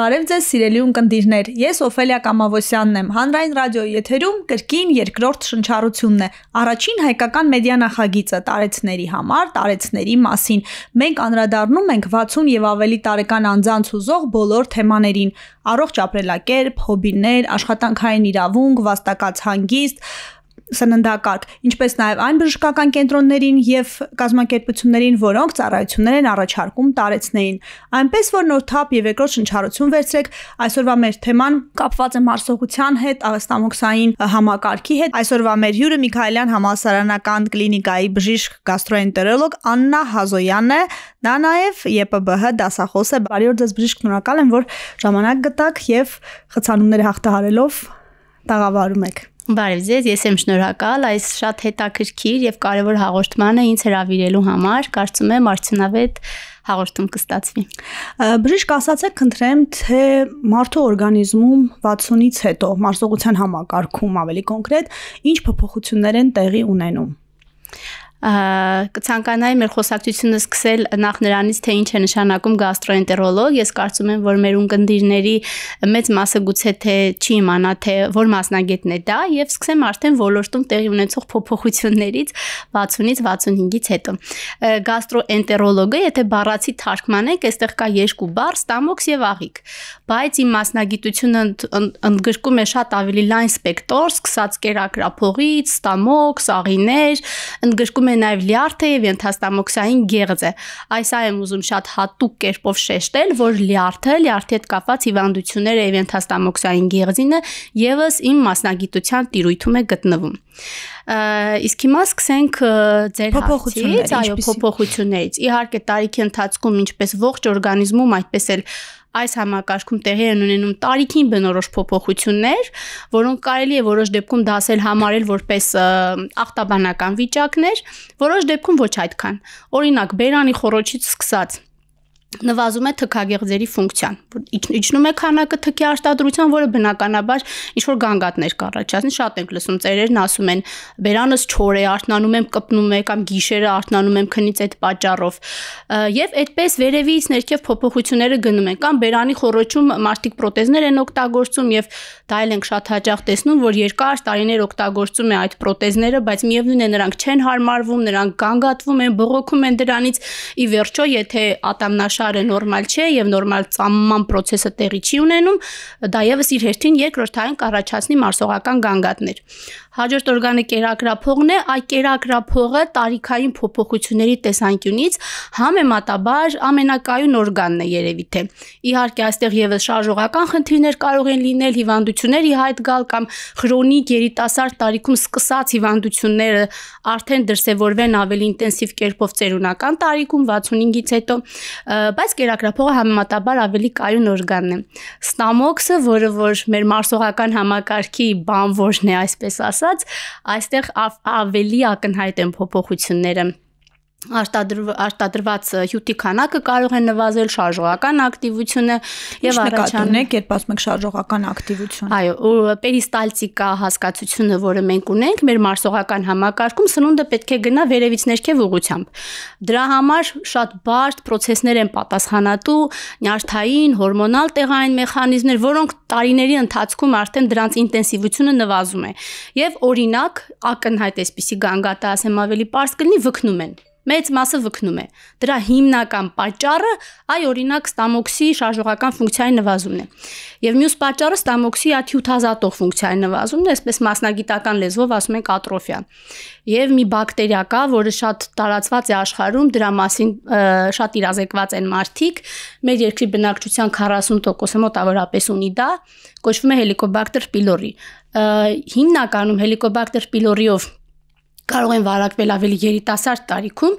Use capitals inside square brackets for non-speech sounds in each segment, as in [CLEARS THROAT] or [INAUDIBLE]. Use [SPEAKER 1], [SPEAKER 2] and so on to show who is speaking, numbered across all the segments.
[SPEAKER 1] Բարև ձեզ սիրելի ունկնդիրներ։ Ես Օֆելիա Կամավոսյանն եմ։ Հանրային ռադիոյի եթերում կրկին երկրորդ շնչառությունն է։ Առաջին հայկական մեդիա նախագիծը տարեցների համար, տարեցների մասին։ Մենք անդրադառնում ենք 60 եւ ավելի տարեկան անձանց ուզող բոլոր թեմաներին՝ առողջ ապրելակերպ, հոբիներ, աշխատանքային իրավունք, վաստակած հանգիստ, սննդակարգ, ինչպես նաև այն բժշկական կենտրոններին եւ կազմակերպություններին, որոնք ծառայություններ են առաջարկում տարեցնեին։ Այնպես որ նոր թափ եւ երկրորդ շնչառություն վերցրեք, այսօրվա մեր թեման կապված է մարսողության հետ, ավեստամոքսային համակարգի հետ։ Այսօրվա մեր հյուրը Միքայելյան համալսարանական կլինիկայի բժիշկ գաստրոենտերոլոգ Աննա Հազոյանն է, դա նաև ԵՊԲՀ դասախոս է։ Բարի օր ձեզ բժիշկ, շնորհակալ եմ, որ ժամանակ գտաք եւ խցանումները հաղթահարելով
[SPEAKER 2] տաղավարում եք։ Բարև ձեզ, ես եմ շնորհակալ այս շատ հետաքրքիր եւ կարեւոր հաղորդմանը ինձ հրավիրելու համար։ Կարծում եմ արդյունավետ հաղորդում կստացվի։
[SPEAKER 1] Բժիշկ ասացեք, քննրեմ, թե մարդու օրգանիզմում 60-ից հետո մարսողության
[SPEAKER 2] համակարգում ավելի կոնկրետ ինչ փոփոխություններ են տեղի ունենում կցանկանայի մեր խոսակցությունը սկսել նախ նրանից, թե ինչ է նշանակում գաստրոենտերոլոգ։ Ես կարծում եմ, որ մեր ունկնդիրների մեծ մասը գուցե թե չի իմանա, թե որ մասնագետն է դա, եւ սկսեմ արդեն ոլորտում տեղի ունեցող փոփոխություններից 60-ից 65-ից հետո։ Գաստրոենտերոլոգը, եթե բառացի թարգմանենք, այստեղ կա երկու բառ՝ ստամոքս եւ աղիք։ Բայց իմ մասնագիտությունը ընդգրկում է շատ ավելի լայն սպեկտոր, սկսած կերակրափողից, ստամոքս, աղիներ, ընդգրկում է նաև լյարդը եւ ենթաստամոքսային գեղձը։ Այս այ եմ ուզում շատ հատուկ կերպով շեշտել, որ լյարդը, լյարդի հետ կապված հիվանդությունները եւ ենթաստամոքսային գեղձինը եւս իմ մասնագիտության տիրույթում է գտնվում։ Իսկ հիմա սկսենք ձեր հարցից, այո, փոփոխություններից։ Իհարկե, տարիքի ընթացքում ինչպես ողջ օրգանիզմում, այդպես էլ այս համակարգում տեղի են ունենում տարիքին բնորոշ փոփոխություններ, որոնք կարելի է որոշ դեպքում դասել համարել որպես ախտաբանական վիճակներ, որոշ դեպքում ոչ այդքան։ Օրինակ, բերանի խորոչից սկսած նվազում է թքագեղձերի ֆունկցիան։ Իջնում է քանակը թքի արտադրության, որը բնականաբար ինչ որ գանգատներ կառաջացնի։ Շատ ենք լսում ծերերն ասում են՝ «Բերանս չոր է, արթնանում եմ, կպնում եմ կամ գիշերը արթնանում եմ քնից այդ պատճառով»։ Եվ այդպես վերևից ներքև փոփոխությունները գնում են։ Կամ բերանի խորոչում մարտիկ պրոթեզներ են օգտագործում եւ դա էլ ենք շատ հաճախ տեսնում, որ երկար տարիներ օգտագործում է այդ պրոթեզները, բայց միևնույն է նրանք չեն հարմարվում, նրանք գանգատվում են, բողոքում են դրանից։ Ի վերջո, եթե ատամնաշ շարը նորմալ չէ եւ նորմալ ծամման process-ը տեղի չի ունենում, դա եւս իր հերթին երկրորդային կառաջացնի մարսողական գանգատներ։ Հաջորդ օրգանը կերակրափողն է, այ կերակրափողը տարիքային փոփոխությունների տեսանկյունից համեմատաբար ամենակայուն օրգանն է երևի թե։ Իհարկե, այստեղ եւս շարժողական խնդիրներ կարող են լինել, հիվանդությունների հայտ գալ կամ քրոնիկ երիտասարդ տարիքում սկսած հիվանդությունները արդեն դրսևորվեն ավելի ինտենսիվ կերպով ծերունական տարիքում 65-ից հետո, բայց կերակրափողը համեմատաբար ավելի կայուն օրգանն է։ Ստամոքսը, որը որ մեր մարսողական համակարգի բանվորն է, այսպես ասած, ստացված, այստեղ ավ, ավելի ակնհայտ են փոփոխությունները արտադրվ, արտադրված հյութի քանակը կարող է նվազել շարժողական ակտիվությունը եւ առաջանում է երբ ասում եք շարժողական ակտիվություն։ Այո, ու պերիստալտիկա հասկացությունը, որը մենք ունենք մեր մարսողական համակարգում, սնունդը պետք է գնա վերևից ներքև ուղությամբ։ Դրա համար շատ բարդ process-ներ են պատասխանատու, նյարդային, հորմոնալ տեղային մեխանիզմներ, որոնք տարիների ընթացքում արդեն դրանց ինտենսիվությունը նվազում է։ Եվ օրինակ, ակնհայտ էսպիսի գանգատը ասեմ ավելի པարս կլինի, վկնում են մեծ մասը վկնում է։ Դրա հիմնական պատճառը այ օրինակ ստամոքսի շարժողական ֆունկցիայի նվազումն է։ Եվ մյուս պատճառը ստամոքսի աթյուտազատող ֆունկցիայի նվազումն է, այսպես մասնագիտական լեզվով ասում ենք ատրոֆիա։ Եվ մի բակտերիա որը շատ տարածված է աշխարհում, դրա մասին շատ իրազեկված են մարդիկ։ Մեր երկրի բնակչության 40%-ը մոտավորապես ունի դա, կոչվում է Helicobacter pylori։ Հիմնականում Helicobacter pylori-ով կարող են վարակվել ավելի երիտասարդ տարիքում,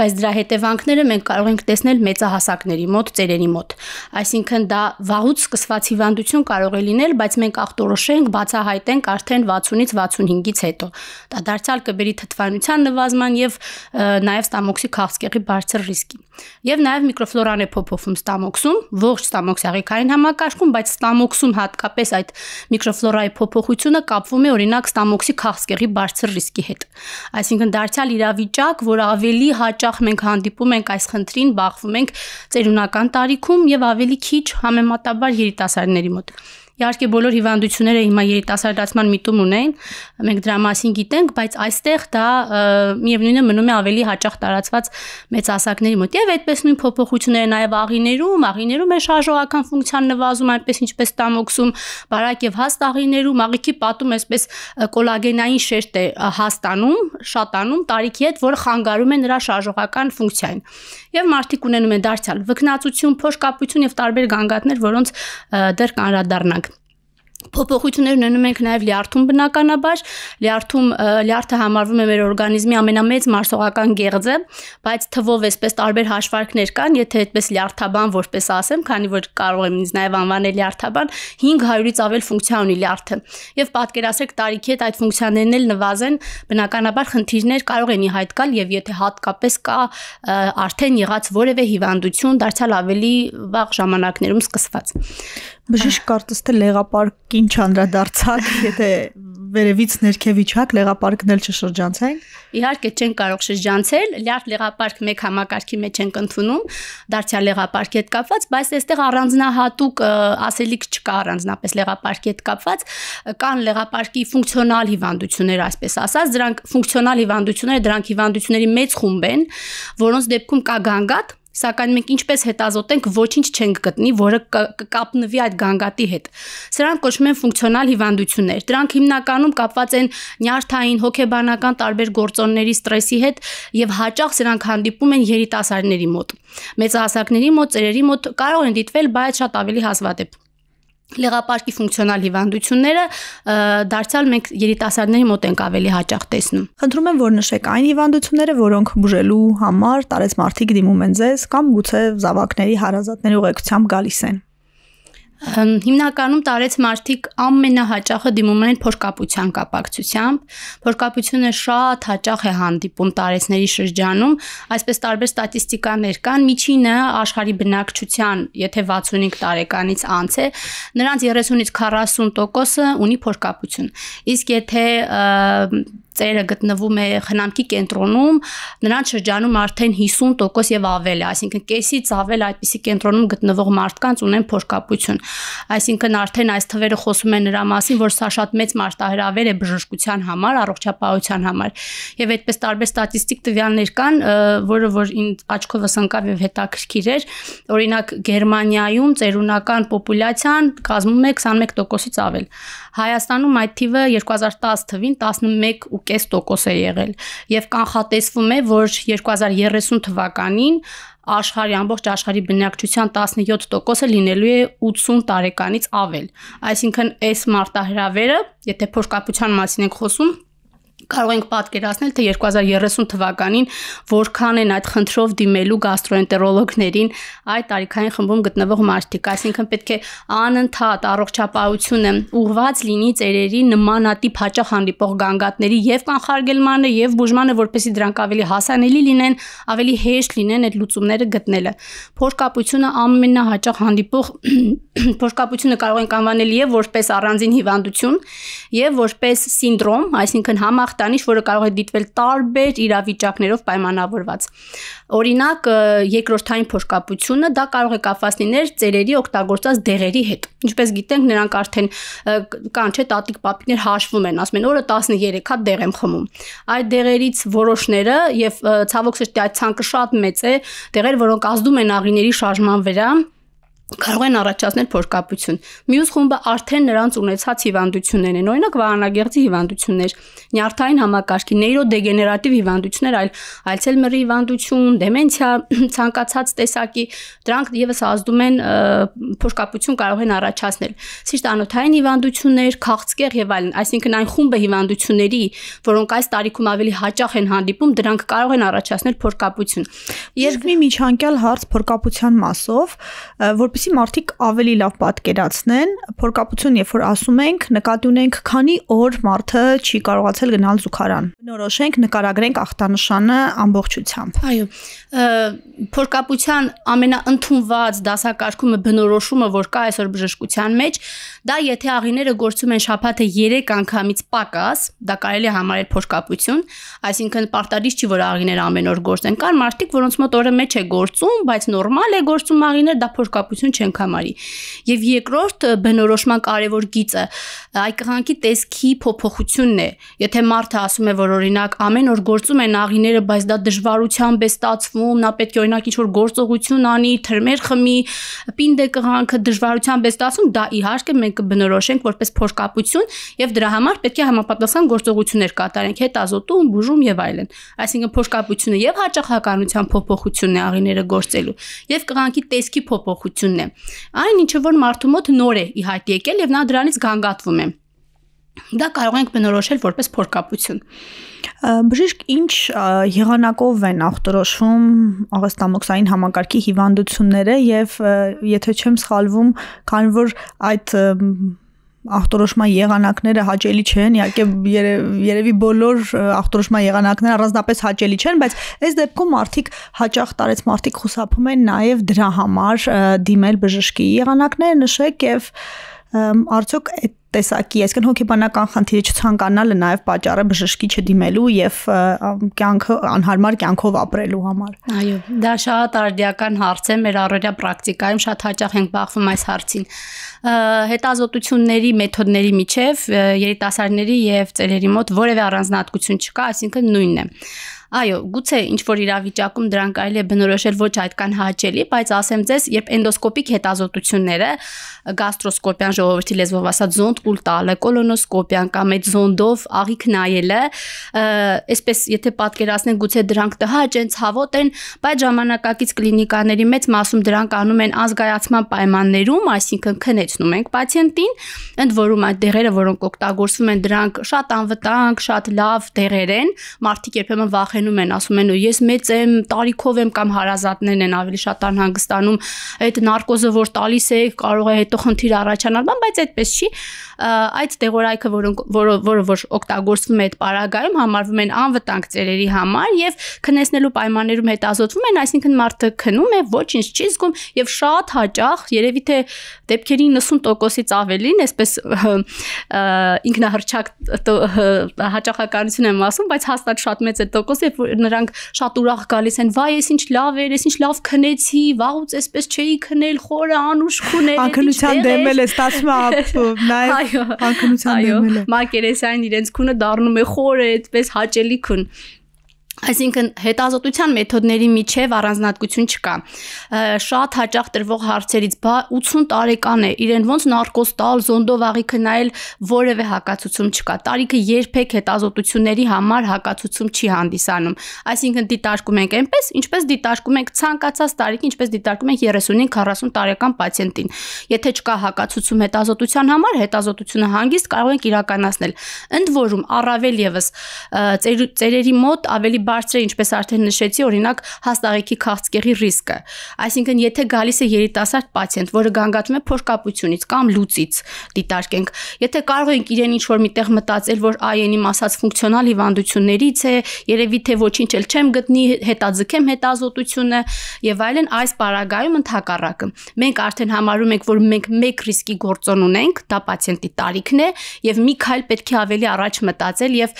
[SPEAKER 2] բայց դրա հետևանքները մենք կարող ենք տեսնել մեծահասակների մոտ, ծերերի մոտ։ Այսինքն դա վաղուց սկսված հիվանդություն կարող է լինել, բայց մենք ախտորոշենք, բացահայտենք արդեն 60-ից 65-ից հետո։ Դա դարձյալ կբերի թթվանության նվազման եւ նաեւ ստամոքսի քաղցկեղի բարձր ռիսկի։ Եվ նաև միկրոֆլորան է փոփոխվում ստամոքսում, ողջ ստամոքսային համակարգում, բայց ստամոքսում հատկապես այդ միկրոֆլորայի փոփոխությունը կապվում է օրինակ ստամոքսի քաղցկեղի բարձր ռիսկի հետ։ Այսինքն դարձյալ իրավիճակ, որ ավելի հաճախ մենք հանդիպում ենք այս խնդրին, բախվում ենք ծերունական տարիքում եւ ավելի քիչ համեմատաբար երիտասարդների մոտ։ Իհարկե բոլոր հիվանդությունները հիմա երիտասարդացման միտում ունեն, մենք դրա մասին գիտենք, բայց այստեղ դա միևնույնը մնում է ավելի հաճախ տարածված մեծասակների մոտ։ Եվ այդպես նույն փոփոխությունները նաև աղիներում, աղիներում է շարժողական ֆունկցիան նվազում, այնպես ինչպես տամոքսում, բարակ եւ հաստ աղիներում աղիքի պատում այսպես կոլագենային շերտ է հաստանում, շատանում տարիքի հետ, որը խանգարում է նրա շարժողական ֆունկցիային եւ մարդիկ ունենում են դարձյալ վկնացություն, փոշկապություն եւ տարբեր գանգատներ, որոնց դեռ կանրադառնանք։ Փոփոխություններ ունենում ենք նաև լյարդում բնականաբար։ Լյարդում լյարդը համարվում է մեր օրգանիզմի ամենամեծ մարսողական գեղձը, բայց թվով էսպես տարբեր հաշվարկներ կան, եթե այդպես լյարդաբան որպես ասեմ, քանի որ կարող եմ ինձ նաև անվանել լյարդաբան, 500-ից ավել ֆունկցիա ունի լյարդը։ Եվ պատկերացրեք տարիքի հետ այդ ֆունկցիաներն էլ նվազեն, բնականաբար խնդիրներ կարող են իհայտ գալ եւ եթե հատկապես կա արդեն եղած որևէ հիվանդություն, դարձյալ ավելի վաղ ժամանակներում սկսված։ Բժիշկ կարծես թե լեգապարկին չանդրադարձակ, [LAUGHS] եթե
[SPEAKER 1] վերևից ներքևի չակ լեգապարկն էլ չշրջանցային։
[SPEAKER 2] Իհարկե չեն կարող շրջանցել, լյարդ լեգապարկ մեկ համակարգի մեջ ենք ընդունում, դարձյալ լեգապարկի հետ կապված, բայց այստեղ առանձնահատուկ ասելիք չկա առանձնապես լեգապարկի հետ կապված, կան լեգապարկի ֆունկցիոնալ հիվանդություններ, այսպես ասած, դրանք ֆունկցիոնալ հիվանդությունները, դրանք հիվանդությունների մեծ խումբ են, որոնց դեպքում կա գանգատ Սակայն մենք ինչպես հետազոտենք, ոչինչ չենք գտնի, որը կկապնվի այդ գանգատի հետ։ Սրանք կոչվում են ֆունկցիոնալ հիվանդություններ։ Դրանք հիմնականում կապված են նյարդային, հոգեբանական տարբեր գործոնների ստրեսի հետ եւ հաճախ սրանք հանդիպում են երիտասարդների մոտ։ Մեծահասակների մոտ, ծերերի մոտ կարող են դիտվել, բայց շատ ավելի հազվադեպ։ Լեգապարկի ֆունկցիոնալ հիվանդությունները դարձյալ մենք երիտասարդների մոտ ենք ավելի հաճախ տեսնում։
[SPEAKER 1] Խնդրում եմ, որ նշեք այն հիվանդությունները, որոնք բուժելու համար տարեց մարդիկ դիմում են ձեզ կամ գուցե զավակների հարազատների ուղեկցությամբ գալիս են։
[SPEAKER 2] Հիմնականում տարեց մարդիկ ամենահաճախը դիմում են փորկապության կապակցությամբ։ Փորկապությունը շատ հաճախ է հանդիպում տարեցների շրջանում, այսպես տարբեր ստատիստիկաներ կան։ Միջինը աշխարհի բնակչության, եթե 65 տարեկանից անց է, նրանց 30-ից 40%-ը ունի փորկապություն։ Իսկ եթե ծերը գտնվում է խնամքի կենտրոնում, նրանց շրջանում արդեն 50% եւ ավել է, այսինքն կեսից ավել այդպիսի կենտրոնում գտնվող մարդկանց ունեն փորկապություն։ Այսինքն արդեն այս թվերը խոսում են նրա մասին, որ սա շատ մեծ մարտահրավեր է բժշկության համար, առողջապահության համար։ Եվ այդպես տարբեր ստատիստիկ տվյալներ կան, որը որ ինձ աչքովս ընկավ եւ հետաքրքիր էր, օրինակ Գերմանիայում ծերունական պոպուլյացիան կազմում է 21%-ից ավել։ Հայաստանում այդ թիվը 2010 թվին 11 ու 5.5% է եղել եւ կանխատեսվում է, որ 2030 թվականին աշխարհի ամբողջ աշխարհի բնակչության 17%-ը լինելու է 80 տարեկանից ավել։ Այսինքն այս մարտահրավերը, եթե փորկապության մասին ենք խոսում, կարող ենք պատկերացնել, թե 2030 թվականին որքան են այդ խնդրով դիմելու գաստրոենտերոլոգներին այդ տարիքային խմբում գտնվող մարդիկ, այսինքն պետք է անընդհատ առողջապահությունը ուղղված լինի ծերերի նմանատիպ հաճախ հանդիպող գանգատների եւ կանխարգելմանը եւ բուժմանը, որպեսզի դրանք ավելի հասանելի լինեն, ավելի հեշտ լինեն այդ լուծումները գտնելը։ Փորկապությունը ամենահաճախ հանդիպող [CLEARS THROAT] փորկապությունը կարող ենք անվանել եւ որպես առանձին հիվանդություն եւ որպես սինդրոմ, այսինքն համախ տանիշ, որը կարող է դիտվել տարբեր իրավիճակներով պայմանավորված։ Օրինակ, երկրորդային փոշկապությունը դա կարող է կապված լինել ծերերի օգտագործած դեղերի հետ։ Ինչպես գիտենք, նրանք արդեն կան չէ տատիկ պապիկներ հաշվում են, ասում են օրը 13 հատ դեղ եմ խմում։ Այդ դեղերից որոշները եւ ցավոք սրտի այդ ցանկը շատ մեծ է, դեղեր, որոնք ազդում են աղիների շարժման վրա, կարող են առաջացնել փորկապություն։ Մյուս խումբը արդեն նրանց ունեցած հիվանդություններն են, օրինակ վահանագեղձի հիվանդություններ, նյարդային համակարգի նեյրոդեգեներատիվ հիվանդություններ, այլ Ալցհեյմերի հիվանդություն, դեմենցիա, [CLEARS THROAT] ցանկացած տեսակի, դրանք եւս ազդում են փորկապություն կարող են առաջացնել։ Սիրտանոթային հիվանդություններ, քաղցկեղ եւ այլն, այսինքն այն խումբը հիվանդությունների, որոնք այս տարիքում ավելի հաճախ են հանդիպում, դրանք կարող են առաջացնել փորկապություն։ Եվ
[SPEAKER 1] մի միջանկյալ հարց փորկապության մասով, որ որպեսի մարդիկ ավելի լավ պատկերացնեն, փորկապություն, երբ որ ասում ենք, նկատի ունենք, քանի օր մարդը չի կարողացել գնալ զուգարան։ Նորոշենք նկարագրենք ախտանշանը ամբողջությամբ։
[SPEAKER 2] Այո, փորկապության ամենաընդունված դասակարգումը բնորոշումը, որ կա այսօր բժշկության մեջ, դա եթե աղիները գործում են շաբաթը 3 անգամից պակաս, դա կարելի է համարել փորկապություն, այսինքն պարտադիր չի, որ աղիները ամեն օր գործեն։ Կան մարդիկ, որոնց մոտ օրը մեջ է գործում, բայց նորմալ է գործում աղիներ, դա փորկապություն իրականություն չենք համարի։ Եվ երկրորդ բնորոշման կարևոր գիծը այ կղանքի տեսքի փոփոխությունն է։ Եթե մարդը ասում է, որ օրինակ ամեն օր գործում է նաղիները, բայց դա դժվարությամբ է ստացվում, նա պետք է օրինակ ինչ-որ գործողություն անի, թրմեր խմի, պինդ է կղանքը դժվարությամբ է ստացվում, դա իհարկե մենք բնորոշենք որպես փորկապություն եւ դրա համար պետք է համապատասխան գործողություններ կատարենք հետազոտում, բուժում եւ այլն։ Այսինքն փորկապությունը եւ հաճախականության փոփոխությունն է աղիները գործելու եւ կղանքի տեսքի փոփոխությունն նորությունն է։ Այն ինչ որ մարդու մոտ նոր է իհայտ եկել եւ նա դրանից գանգատվում է։ Դա կարող ենք բնորոշել որպես փորկապություն։ Բժիշկ ինչ եղանակով են
[SPEAKER 1] ախտորոշվում աղստամոքսային համակարգի հիվանդությունները եւ եթե չեմ սխալվում, քան որ այդ ախտորոշման եղանակները հաճելի չեն, իհարկե երևի բոլոր ախտորոշման եղանակները առանձնապես հաճելի չեն, բայց այս դեպքում մարդիկ հաճախ տարեց մարդիկ խուսափում են նաև դրա համար դիմել բժշկի։ Եղանակները նշեք եւ արդյոք այդ տեսակի, այսինքն հոգեբանական խնդիրը չցանկանալը նաև պատճառ է բժշկի չդիմելու եւ կյանքը անհարմար կյանքով
[SPEAKER 2] ապրելու համար։ Այո, դա շատ արդյական հարց է մեր առօրյա պրակտիկայում, շատ հաճախ ենք բախվում այս հարցին։ Հետազոտությունների մեթոդների միջև երիտասարդների եւ ծերերի մոտ որևէ առանձնահատկություն չկա, այսինքն նույնն է։ Այո, գուցե ինչ որ իրավիճակում դրան կարելի է բնորոշել ոչ այդքան հաճելի, բայց ասեմ ձեզ, երբ էնդոսկոպիկ հետազոտությունները գաստրոսկոպիան ժողովրդի լեզվով ասած զոնդ կուլ տալը, կոլոնոսկոպիան կամ այդ զոնդով աղիք նայելը, այսպես եթե պատկերացնենք, գուցե դրանք տհաճ են, ցավոտ են, բայց ժամանակակից կլինիկաների մեծ մասում դրանք անում են ազգայացման պայմաններում, այսինքն քնեցնում ենք պացիենտին, ընդ որում այդ դեղերը, որոնք օգտագործվում են, դրանք շատ անվտանգ, շատ լավ դեղեր են, մարդիկ երբեմն վախ վախենում են, ասում են, ես մեծ եմ, տարիքով եմ կամ հարազատներն են ավելի շատ անհանգստանում, այդ նարկոզը որ տալիս է, կարող է հետո խնդիր առաջանալ, բան, բայց այդպես չի։ Այդ դեղորայքը, որոնք որը որ որ օգտագործվում է այդ պարագայում, համարվում են անվտանգ ծերերի համար եւ քնեցնելու պայմաններում հետազոտվում են, այսինքն մարդը քնում է, ոչինչ չի զգում եւ շատ հաճախ երևի թե դեպքերի 90%-ից ավելին, այսպես ինքնահրճակ հաճախականություն եմ ասում, բայց հաստատ շատ մեծ է տոկոսը երբ նրանք շատ ուրախ գալիս են, վայ, ես ինչ լավ էր, ես ինչ լավ քնեցի, վաղուց էսպես չէի քնել, խորը անուշ քուներ։ Անքնության դեմել է ստացվում [LAUGHS] նաև անքնության դեմել է։ Մակերեսային իրենց քունը դառնում է խորը, այդպես հաճելի քուն։ Այսինքն հետազոտության մեթոդների միջև առանձնատկություն չկա։ Շատ հաճախ տրվող հարցերից բա 80 տարեկան է, իրեն ոնց նարկոզ տալ, զոնդով աղիքը նայել որևէ հակացում չկա։ Տարիքը երբեք հետազոտությունների համար հակացում չի հանդիսանում։ Այսինքն դիտարկում ենք այնպես, ինչպես դիտարկում ենք ցանկացած տարիք, ինչպես դիտարկում ենք 35-40 տարեկան պացիենտին։ Եթե չկա հակացում հետազոտության համար, հետազոտությունը հանգիստ կարող ենք իրականացնել։ Ընդ որում, առավել եւս ծերերի մոտ ավելի բարձր է, ինչպես արդեն նշեցի, օրինակ հաստաղեկի քաղցկեղի ռիսկը։ Այսինքն, եթե գալիս է երիտասարդ պացիենտ, որը գանգատում է փորկապությունից կամ լուծից, դիտարկենք, եթե կարող ենք իրեն ինչ-որ միտեղ մտածել, որ IN-ի մասած ֆունկցիոնալ հիվանդություններից է, երևի թե ոչինչ էլ չեմ գտնի, հետաձգեմ հետազոտությունը եւ այլն, այս պարագայում ընդհակառակը։ Մենք արդեն համարում ենք, որ մենք մեկ ռիսկի գործոն ունենք, դա պացիենտի տարիքն է եւ մի քայլ պետք է ավելի առաջ մտածել եւ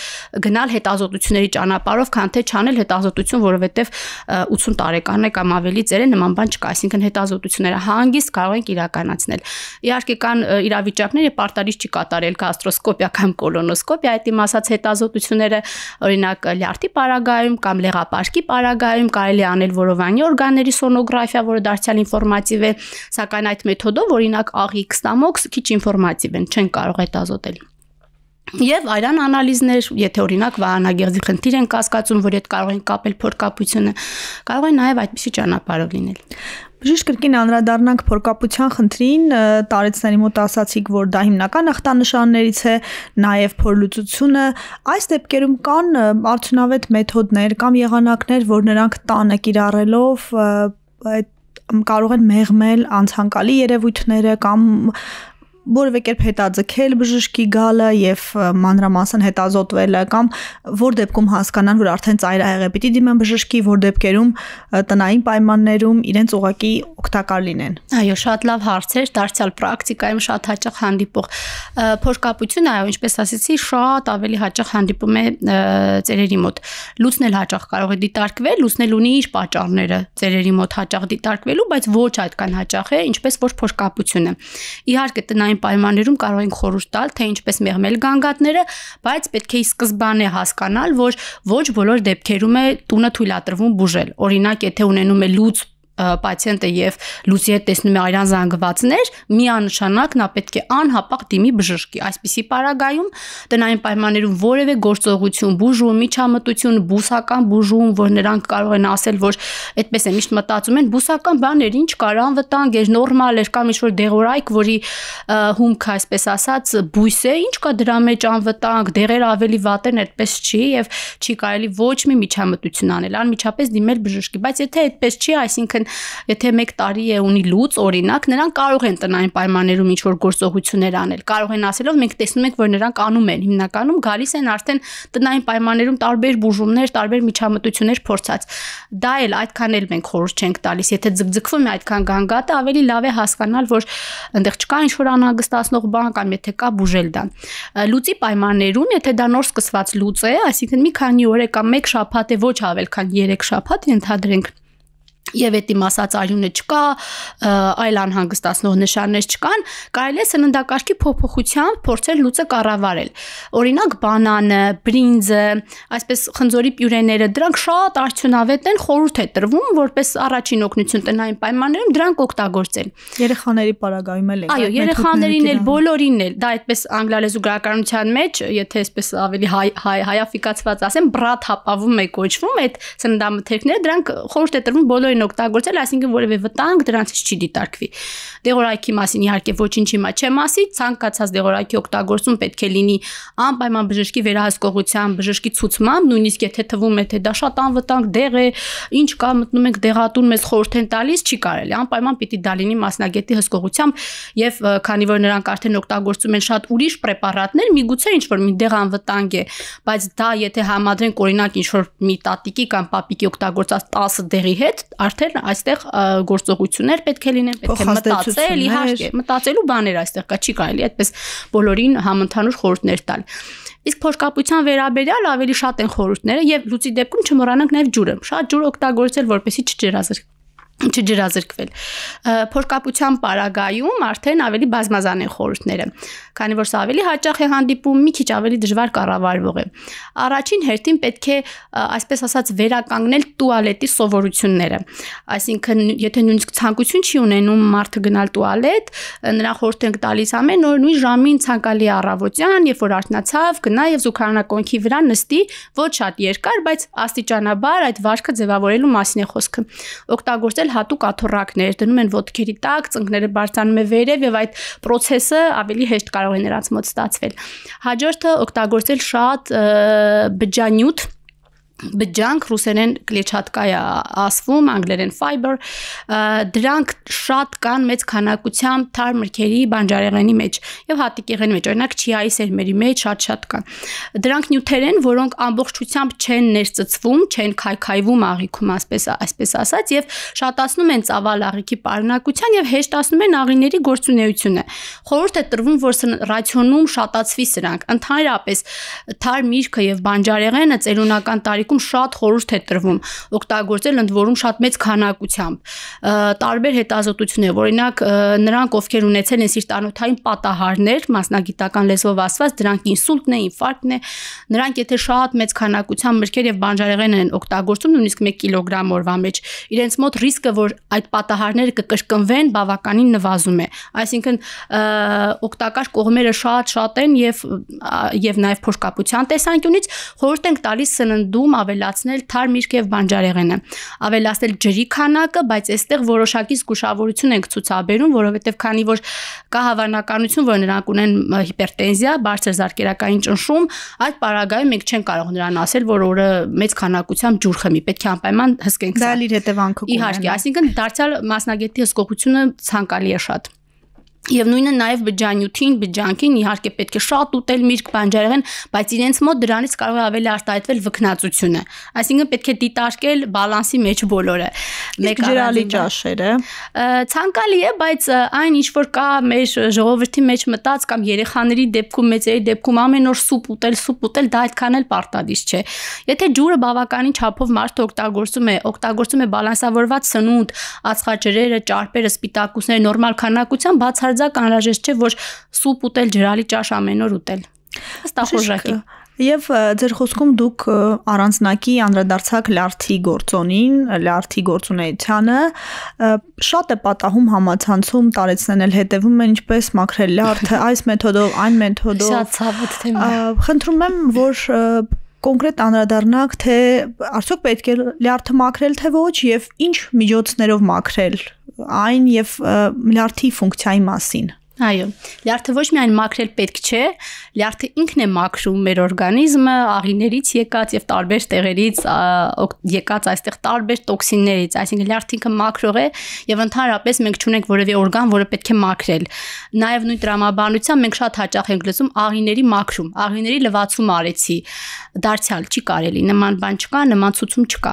[SPEAKER 2] գնալ հետազոտությունների ճանապարհով, քան թե չանել հետազոտություն, որովհետև 80 տարեկան է կամ ավելի ծեր է նման բան չկա, այսինքն հետազոտությունները հանգիստ կարող ենք իրականացնել։ Իհարկե կան իրավիճակներ, երբ արտարից չի կատարել գաստրոսկոպիա կամ կոլոնոսկոպիա, այդ իմ ասած հետազոտությունները, օրինակ լյարդի պարագայում կամ լեղապարկի պարագայում կարելի անել որովանի օրգանների սոնոգրաֆիա, որը դարձյալ ինֆորմատիվ է, սակայն այդ մեթոդով օրինակ աղի, քստամոքս քիչ ինֆորմատիվ են, չեն կարող հետազոտել։ Եվ այլն անալիզներ, եթե օրինակ վահանագեղձի խնդիր են կասկածում, որ այդ կարող են կապել փորկապությունը, կարող է նաև այդպիսի ճանապարհով լինել։ Բժիշկ կրկին անդրադառնանք փորկապության
[SPEAKER 1] խնդրին, տարեցների մոտ ասացիք, որ դա հիմնական ախտանշաններից է, նաև փորլուծությունը։ Այս դեպքերում կան արդյունավետ մեթոդներ կամ եղանակներ, որ նրանք տանը կիրառելով այդ կարող են մեղմել անցանկալի երևույթները կամ որևէ կերպ հետաձգել բժշկի գալը եւ մանրամասն հետազոտվելը կամ որ դեպքում հասկանան, որ արդեն ծայրահեղը պիտի դիմեն բժշկի, որ դեպքերում տնային պայմաններում իրենց ուղակի օգտակար լինեն։ Այո, շատ լավ հարցեր,
[SPEAKER 2] դարձյալ պրակտիկայում շատ հաճախ հանդիպող փորկապությունը, այո, ինչպես ասացի, շատ ավելի հաճախ հանդիպում է ծերերի մոտ։ Լուսնել հաճախ կարող է դիտարկվել, լուսնել ունի իր պատճառները ծերերի մոտ հաճախ դիտարկվելու, բայց ոչ այդքան հաճախ է, ինչպես որ փորկապությունը։ Իհարկե տնային այն պայմաններում կարող ենք խորհուրդ տալ, թե ինչպես մեղմել գանգատները, բայց պետք է սկզբանե հասկանալ, որ ոչ բոլոր դեպքերում է տունը թույլատրվում բուժել։ Օրինակ, եթե ունենում է լուծ պացիենտը եւ լուծի հետ տեսնում է այրան զանգվածներ, միանշանակ նա պետք է անհապաղ դիմի բժշկի։ Այսպիսի պարագայում տնային պայմաններում որևէ գործողություն, բուժում, միջամտություն, բուսական բուժում, որ նրանք կարող են ասել, որ այդպես է միշտ մտածում են, բուսական բաներ ինչ կարան վտանգ էր, նորմալ էր կամ ինչ որ դեղորայք, որի հումք, այսպես ասած, բույս է, ինչ կա դրա մեջ անվտանգ, դեղերը ավելի վատ են, այդպես չի եւ չի կարելի ոչ մի միջամտություն անել, անմիջապես դիմել բժշկի, բայց եթե այդպես չի, այսինքն են, եթե 1 տարի է ունի լուծ, օրինակ, նրանք կարող են տնային պայմաններում ինչ որ գործողություններ անել։ Կարող են ասելով մենք տեսնում ենք, որ նրանք անում են։ Հիմնականում գալիս են արդեն տնային պայմաններում տարբեր բուժումներ, տարբեր միջամտություններ փորձած։ Դա էլ այդքան էլ մենք խորհուրդ չենք տալիս, եթե ձգձգվում է այդքան գանգատը, ավելի լավ է հասկանալ, որ այնտեղ չկա ինչ-որ անհանգստացնող բան կամ եթե կա բուժել դա։ Լուծի պայմաններում, եթե դա նոր սկսված լուծ է, այսինքն մի քանի օր է կամ մեկ շաբաթ է, ոչ ավել քան 3 շաբաթ ընդհանրենք եւ էտի մասած արյունը չկա, այլ անհանգստացնող նշաններ չկան, կարելի է սննդակարգի փոփոխությամբ փորձել լուծը կառավարել։ Օրինակ բանանը, բրինձը, այսպես խնձորի պյուրեները, դրանք շատ արդյունավետ են, խորհուրդ է տրվում, որպես առաջին օգնություն տնային պայմաններում դրանք օգտագործել։ Երեխաների պարագայում էլ է։ Այո, երեխաներին էլ, բոլորին էլ, դա այդպես անգլալեզու գրականության մեջ, եթե այսպես ավելի հայ հայաֆիկացված ասեմ, բրաթ հապավում է կոչվում, այդ սննդամթերքները դրանք խորհուրդ է տրվում բոլորին օգտագործել, այսինքն որևէ վտանգ դրանից չի դիտարկվի։ Դեղորայքի մասին իհարկե ոչինչ հիմա չեմ ասի, ցանկացած դեղորայքի օգտագործում պետք է լինի անպայման բժշկի վերահսկողությամբ, բժշկի ցուցմամբ, նույնիսկ եթե թվում է թե դա շատ անվտանգ դեղ է, ինչ կա մտնում ենք դեղատուն մեզ խորհուրդ են տալիս, չի կարելի։ Անպայման պիտի դա լինի մասնագետի հսկողությամբ եւ քանի որ նրանք արդեն օգտագործում են շատ ուրիշ պրեպարատներ, միգուցե ինչ որ մի դեղ անվտանգ է, բայց դա եթե համադրենք օրինակ ինչ որ մի տատիկի կամ պապիկի օգտագործած 10 դեղի հետ, արդեն այստեղ գործողություններ պետք է լինեն, պետք է մտածել, իհարկե, մտածելու բաներ այստեղ կա, չի կարելի այդպես բոլորին համընդհանուր խորհուրդներ տալ։ Իսկ փորկապության վերաբերյալ ավելի շատ են խորհուրդները եւ լույսի դեպքում չմոռանանք նաեւ ջուրը։ Շատ ջուր օգտագործել, որպեսզի չջերազրկվի չջրազրկվել։ Փորկապության պարագայում արդեն ավելի բազմազան են խորհուրդները, քանի որ սա ավելի հաճախ է հանդիպում, մի քիչ ավելի դժվար կառավարվող է։ Առաջին հերթին պետք է, այսպես ասած, վերականգնել տուալետի սովորությունները։ Այսինքն, եթե նույնիսկ ցանկություն չի ունենում մարդը գնալ տուալետ, նրա խորհուրդ ենք տալիս ամեն օր նույն ժամին ցանկալի առավոտյան, երբ որ արթնացավ, գնա եւ զուգարանակոնքի վրա նստի, ոչ շատ երկար, բայց աստիճանաբար այդ վարկը ձևավորելու մասին է խոսքը։ Օգտագործել ստեղծել հատուկ աթոռակներ, դնում են ոտքերի տակ, ծնկները բարձանում է վերև եւ այդ process-ը ավելի հեշտ կարող է նրանց մոտ ստացվել։ Հաջորդը օգտագործել շատ բջանյութ բջանք ռուսերեն կլեչատկայա ասվում անգլերեն fiber դրանք շատ կան մեծ քանակությամբ թար մրգերի բանջարեղենի մեջ եւ հատիկեղենի մեջ օրինակ չիայի սերմերի մեջ շատ-շատ կան դրանք նյութեր են որոնք ամբողջությամբ չեն ներծծվում չեն քայքայվում աղիքում ասպես այսպես ասած եւ շատացնում են ծավալ աղիքի պարունակության եւ հեշտացնում են աղիների գործունեությունը խորհուրդ է տրվում որ ռացիոնում շատացվի սրանք ընդհանրապես թար միրգը եւ բանջարեղենը ծերունական տարի տարիքում շատ խորհուրդ է տրվում օգտագործել ընդ որում շատ մեծ քանակությամբ տարբեր հետազոտություններ օրինակ նրանք ովքեր ունեցել են սիրտանոթային պատահարներ մասնագիտական լեզվով ասված դրանք ինսուլտն է ինֆարկտն է նրանք եթե շատ մեծ քանակությամբ մրգեր եւ բանջարեղեն են օգտագործում նույնիսկ 1 կիլոգրամ օրվա մեջ իրենց մոտ ռիսկը որ այդ պատահարները կկրկնվեն բավականին նվազում է այսինքն օգտակար կողմերը շատ շատ են եւ եւ նաեւ փոշկապության տեսանկյունից խորհուրդ ենք տալիս սննդում ավելացնել թարմիրք եւ բանջարեղենը, ավելացնել ջրի քանակը, բայց այստեղ որոշակի զգուշավորություն ենք ցուցաբերում, որովհետեւ քանի որ կա հավանականություն, որ նրանք ունեն հիպերտենզիա, բարձր զարկերակային ճնշում, այդ պարագայում մենք չենք կարող նրան ասել, որ օրը մեծ քանակությամբ ջուր խմի, պետք է անպայման հսկենք։ Դա իր հետևանքը կունենա։ Իհարկե, այսինքն դարձյալ մասնագետի հսկողությունը ցանկալի է շատ։ Եվ նույնը նաև բջանյութին, բջանքին իհարկե պետք է շատ ուտել միրգ բանջարեղեն, բայց իրենց մոտ դրանից կարող է ավելի արտահայտվել վկնացությունը։ Այսինքն պետք է դիտարկել բալանսի մեջ բոլորը։ Մեկ ջրալի ճաշերը ցանկալի է, բայց այն ինչ որ կա մեր ժողովրդի մեջ մտած կամ երեխաների դեպքում, մեծերի դեպքում ամեն օր սուպ ուտել, սուպ ուտել դա այդքան էլ պարտադիր չէ։ Եթե ջուրը բավականին չափով մարդը օգտագործում է, օգտագործում է բալանսավորված սնունդ, ածխաջրերը, ճարպերը, սպիտակուցները նորմալ քանակությամբ բացարձակ տարեձակ անհրաժեշտ չէ, որ սուպ ուտել, ջրալի ճաշ ամեն օր ուտել։ Ըստ ախորժակի։
[SPEAKER 1] Եվ ձեր խոսքում դուք առանձնակի անդրադարձակ լարթի գործոնին, լարթի գործունեությանը շատ է պատահում համացանցում տարեցնեն էլ հետևում են ինչպես մաքրել լարթը, [LAUGHS] այս մեթոդով, այն մեթոդով։ Շատ ցավոտ թեմա։ Խնդրում եմ, որ կոնկրետ անդրադառնանք, թե արդյոք պետք է լարթը մաքրել, թե ոչ եւ ինչ միջոցներով մաքրել այն եւ միլիարդի ֆունկցիայի
[SPEAKER 2] մասին Այո, լյարդը ոչ միայն մաքրել պետք չէ, լյարդը ինքն է մաքրում մեր օրգանիզմը աղիներից եկած եւ տարբեր տեղերից եկած այստեղ տարբեր տոքսիններից, այսինքն լյարդը ինքը մաքրող է եւ ընդհանրապես մենք չունենք որևէ օրգան, որը պետք է մաքրել։ Նաեւ նույն տրամաբանությամբ մենք շատ հաճախ ենք լսում աղիների մաքրում, աղիների լվացում արեցի։ Դարձյալ չի կարելի, նման բան չկա, նման ցուցում չկա։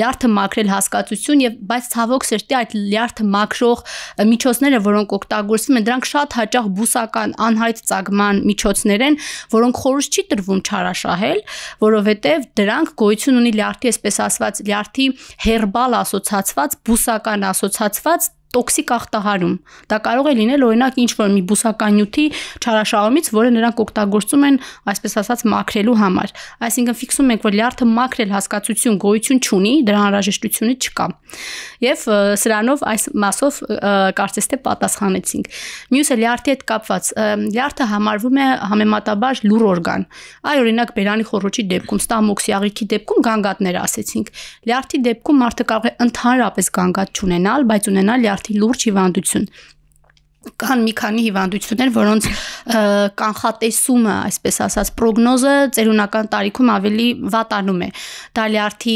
[SPEAKER 2] Լյարդը մաքրել հասկացություն եւ բայց ցավոք սրտի այդ լյարդը մաքրող միջոցները, որոնք օգտագործվում են, դրանք շատ շատ հաճախ բուսական անհայտ ծագման միջոցներ են, որոնք խորուրդ չի տրվում չարաշահել, որովհետև դրանք գոյություն ունի լյարդի, այսպես ասված, լյարդի հերբալ ասոցացված, բուսական ասոցացված տոքսիկ ախտահարում։ Դա կարող է լինել օրինակ ինչ որ մի բուսական նյութի չարաշահումից, որը նրանք օգտագործում են այսպես ասած մաքրելու համար։ Այսինքն ֆիքսում ենք, որ լյարդը մաքրել հասկացություն գոյություն չունի, դրա անհրաժեշտությունը չկա։ Եվ սրանով այս մասով կարծես թե պատասխանեցինք։ Մյուսը լյարդի հետ կապված լյարդը համարվում է համեմատաբար լուր օրգան։ Այ օրինակ բերանի խորոչի դեպքում, ստամոքսի աղիքի դեպքում գանգատներ ասեցինք։ Լյարդի դեպքում մարդը կարող է ընդհանրապես գանգատ չունենալ, բայց ունենալ լյարդ մարդի լուրջ հիվանդություն, կան մի քանի հիվանդություններ, որոնց կանխատեսումը, այսպես ասած, პრոգնոզը ծերունական տարիքում ավելի վատանում է։ Դա լյարդի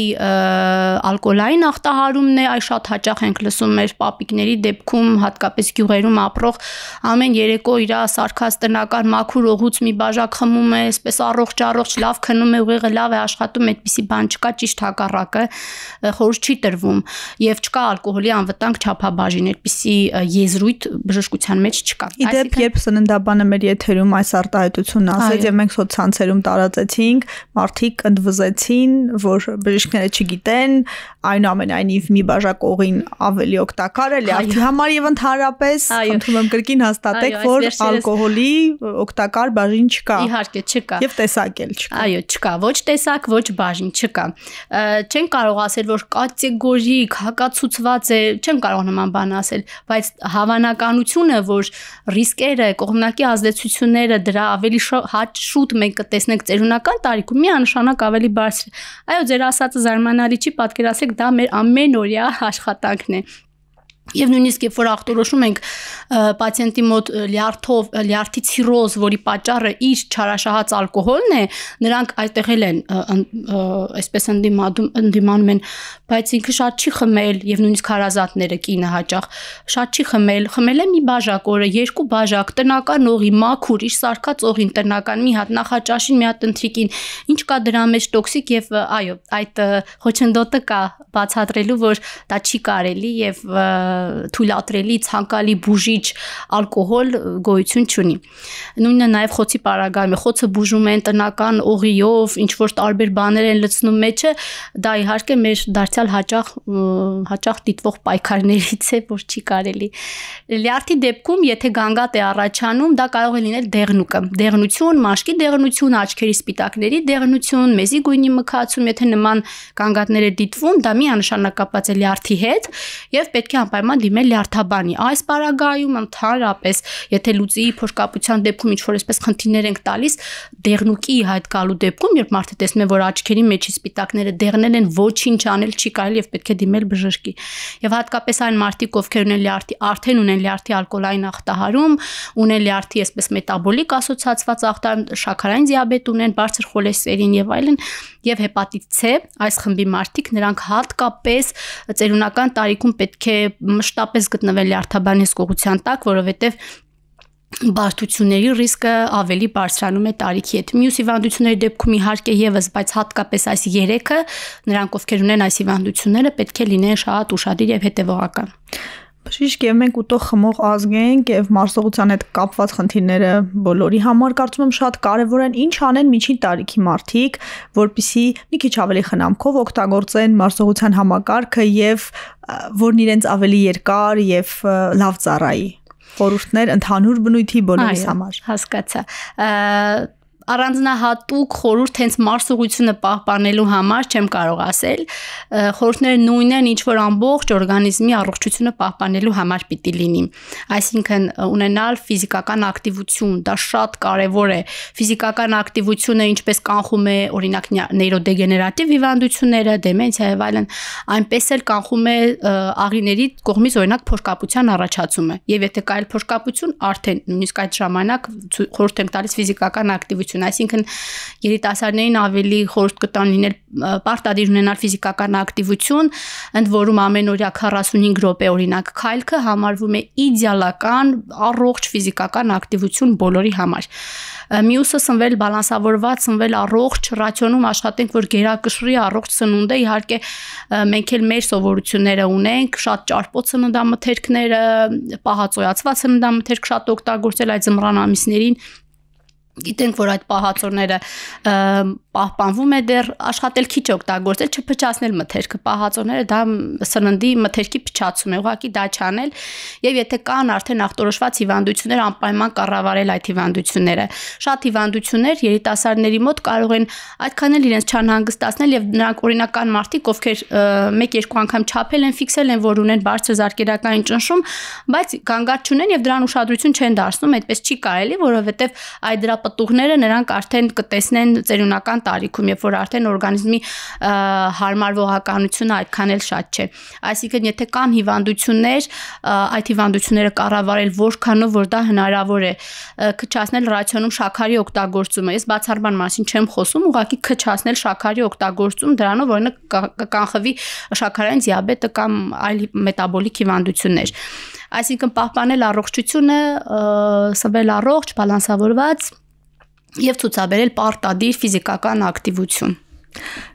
[SPEAKER 2] ալկոհոլային ախտահարումն է, այ շատ հաճախ ենք լսում մեր պապիկների դեպքում, հատկապես գյուղերում ապրող ամեն երեկո իր սարկած տնական մաքուր օղուց մի բաժակ խմում է, այսպես առողջ առողջ լավ քնում է, ուղեղը լավ է աշխատում, այդպիսի բան չկա, ճիշտ հակառակը խորհուրդ չի տրվում եւ չկա ալկոհոլի անվտանգ չափաբաժին, այդպիսի եզրույթ բժշկ մշակության մեջ չկա։ Իդեպ,
[SPEAKER 1] երբ սննդաբանը մեր եթերում այս արտահայտությունն ասաց եւ մենք սոցցանցերում տարածեցինք, մարդիկ ընդվզեցին, որ բժիշկները չգիտեն, այնուամենայնիվ մի բաժակ օղին ավելի օգտակար է լյարդի համար եւ ընդհանրապես խնդրում եմ
[SPEAKER 2] կրկին հաստատեք, որ ալկոհոլի օգտակար բաժին չկա։ Իհարկե չկա։ Եվ տեսակ էլ չկա։ Այո, չկա, ոչ տեսակ, ոչ բաժին չկա։ Չեն կարող ասել, որ կատեգորիկ հակացուցված է, չեն կարող նման բան ասել, բայց հավանականություն հույսությունը, որ ռիսկերը, կողմնակի ազդեցությունները դրա ավելի հաճ շուտ մենք կտեսնենք ծերունական տարիքում միանշանակ ավելի բարձր։ Այո, ձեր ասածը զարմանալի չի, պատկերացրեք դա մեր ամենօրյա աշխատանքն է։ Եվ նույնիսկ երբ որ ախտորոշում ենք պացիենտի մոտ լյարդով լյարդի ցիրոզ, որի պատճառը իր չարաշահած ալկոհոլն է, նրանք այդտեղ էլ են այսպես ընդդիմանում ընդդիմանում են, բայց ինքը շատ չի խմել եւ նույնիսկ հարազատները կինը հաճախ շատ չի խմել, խմել է մի բաժակ օրը, երկու բաժակ տնական օղի, մաքուր, իր սարկած օղին տնական, մի հատ նախաճաշին, մի հատ ընթրիկին։ Ինչ կա դրա մեջ տոքսիկ եւ այո, այդ խոչընդոտը կա բացատրելու, որ դա չի կարելի եւ և, թույլատրելի ցանկալի բուժիչ ալկոհոլ գոյություն չունի։ Նույնը նաև խոցի պարագայում է։ Խոցը բուժում են տնական օղիով, ինչ որ տարբեր բաներ են լցնում մեջը, դա իհարկե մեր դարձյալ հաճախ հաճախ դիտվող պայքարներից է, որ չի կարելի։ Լյարդի դեպքում, եթե գանգատ է առաջանում, դա կարող է լինել դեղնուկը։ Դեղնություն, մաշկի դեղնություն, աչքերի սպիտակների դեղնություն, մեզի գույնի մկացում, եթե նման գանգատներ է դիտվում, դա միանշանակապած է լյարդի հետ եւ պետք է անպայման պայման դիմել լյարդաբանի։ Այս պարագայում ընդհանրապես, եթե լուծիի փոշկապության դեպքում ինչ-որ այսպես խնդիրներ ենք տալիս, դեղնուկի հայտ գալու դեպքում, երբ մարդը տեսնում է, որ աչքերի մեջի սպիտակները դեղնել են, ոչինչ անել չի կարելի եւ պետք է դիմել բժշկի։ Եվ հատկապես այն մարդիկ, ովքեր ունեն լյարդի, արդեն ունեն լյարդի ալկոհոլային ախտահարում, ունեն լյարդի այսպես մետաբոլիկ ասոցացված ախտահարում, շաքարային դիաբետ ունեն, բարձր խոլեստերին եւ այլն, եւ հեպատիտ C, այս խմբի մարդիկ նրանք հատկապես ծերունական տարիքում պետք է մշտապես գտնվել է արթաբանես կողության տակ, որովհետև բարդությունների ռիսկը ավելի բարձրանում է տարիքի հետ։ Մյուս հիվանդությունների դեպքում իհարկե եւս, բայց հատկապես այս 3-ը, նրանք ովքեր ունեն այս հիվանդությունները, պետք է լինեն շատ ուշադիր եւ հետեւողական։
[SPEAKER 1] Բժիշկ եւ մենք ուտող խմող ազգ ենք եւ մարսողության հետ կապված խնդիրները բոլորի համար կարծում եմ շատ կարեւոր են ինչ անեն միջին տարիքի մարդիկ, որpիսի մի քիչ ավելի խնամքով օգտագործեն մարսողության համակարգը եւ որն իրենց ավելի երկար եւ լավ ծառայի խորհուրդներ
[SPEAKER 2] ընդհանուր բնույթի բոլորիս համար։ Հասկացա առանձնահատուկ խորհուրդ հենց մարսուղությունը պահպանելու համար չեմ կարող ասել։ Խորհուրդները նույնն են, ինչ որ ամբողջ օրգանիզմի առողջությունը պահպանելու համար պիտի լինի։ Այսինքն ունենալ ֆիզիկական ակտիվություն, դա շատ կարևոր է։ Ֆիզիկական ակտիվությունը ինչպես կանխում է օրինակ նեյրոդեգեներատիվ հիվանդությունները, դեմենցիա եւ այլն, այնպես էլ կանխում է աղիների կողմից օրինակ փոշկապության առաջացումը։ Եվ եթե կա այլ փոշկապություն, արդեն նույնիսկ այդ ժամանակ խորհուրդ ենք տալիս ֆիզիկական ակտիվություն հնարավորություն, այսինքն երիտասարդներին ավելի խորտ կտան լինել պարտադիր ունենալ ֆիզիկական ակտիվություն, ընդ որում ամենօրյա 45 րոպե օրինակ քայլքը համարվում է իդեալական առողջ ֆիզիկական ակտիվություն բոլորի համար։ Մյուսը սնվել բալանսավորված, սնվել առողջ ռացիոնում աշխատենք, որ գերակշռի առողջ սնունդը, իհարկե մենք էլ մեր սովորությունները ունենք, շատ ճարպոտ սննդամթերքները, պահածոյացված սննդամթերք շատ օգտագործել այդ զմրանամիսներին գիտենք, որ այդ պահածոները պահպանվում է դեռ աշխատել քիչ օգտագործել, չփչացնել մթերքը։ Պահածոները դա սննդի մթերքի փչացում է, ուղղակի դա չանել եւ եթե կան արդեն ախտորոշված հիվանդություններ, անպայման կառավարել այդ հիվանդությունները։ Շատ հիվանդություններ երիտասարդների մոտ կարող են այդքան էլ իրենց չանհանգստացնել եւ նրանք օրինական մարդիկ, ովքեր 1-2 անգամ չափել են, ֆիքսել են, որ ունեն բարձր զարգերակային ճնշում, բայց գանգատ չունեն եւ դրան ուշադրություն չեն դարձնում, այդպես չի կարելի, որովհետեւ այդ դրա պտուղները նրանք արդեն կտեսնեն ծերունական տարիքում, երբ որ արդեն օրգանիզմի հարմար ողականությունը այդքան էլ շատ չէ։ Այսինքն, եթե կան հիվանդություններ, այդ հիվանդությունները կառավարել որքանով որ դա հնարավոր է, քչացնել ռացիոնում շաքարի օգտագործումը։ Ես բացառման մասին չեմ խոսում, ուղղակի քչացնել շաքարի օգտագործում, դրանով օրինակ կանխվի շաքարային դիաբետը կամ այլ մետաբոլիկ հիվանդություններ։ Այսինքն պահպանել առողջությունը, սվել առողջ, բալանսավորված եւ ցուցաբերել պարտադիր ֆիզիկական ակտիվություն։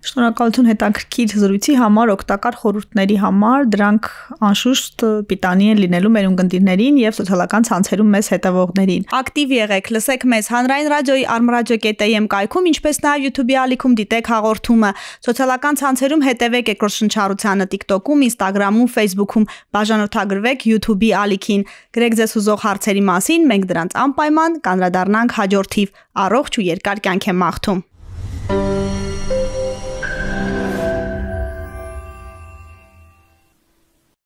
[SPEAKER 1] Շնորհակալություն հետաքրքիր զրույցի համար, օգտակար խորհուրդների համար։ Դրանք անշուշտ պիտանի են լինելու մեր ունկնդիրներին եւ սոցիալական ցանցերում մեզ հետևողներին։ Ակտիվ եղեք, լսեք մեզ Հանրային ռադիոյի armradio.am կայքում, ինչպես նաեւ YouTube-ի ալիքում դիտեք հաղորդումը։ Սոցիալական ցանցերում հետևեք Էկրոշնչառությանը TikTok-ում, Instagram-ում, Facebook-ում, բաժանորդագրվեք YouTube-ի ալիքին։ Գրեք ձեզ ուզող հարցերի մասին, մենք դրանց անպայման կանրադառնանք հաջորդիվ։ Առողջ ու երկար կյանք եմ մաղթում։